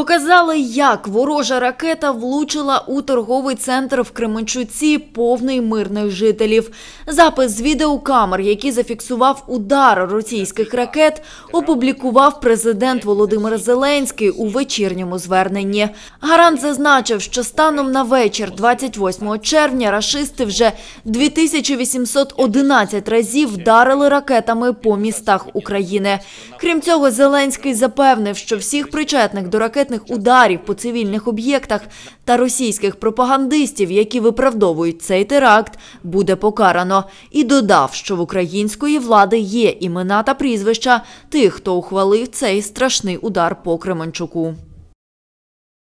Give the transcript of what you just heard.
Показали, як ворожа ракета влучила у торговий центр в Кременчуці, повний мирних жителів. Запис з відеокамер, який зафіксував удар російських ракет, опублікував президент Володимир Зеленський у вечірньому зверненні. Гарант зазначив, що станом на вечір, 28 червня, рашисти вже 2811 разів вдарили ракетами по містах України. Крім цього, Зеленський запевнив, що всіх причетних до ракет ракетних ударів по цивільних об'єктах та російських пропагандистів, які виправдовують цей теракт, буде покарано. І додав, що в української влади є імена та прізвища тих, хто ухвалив цей страшний удар по Кременчуку.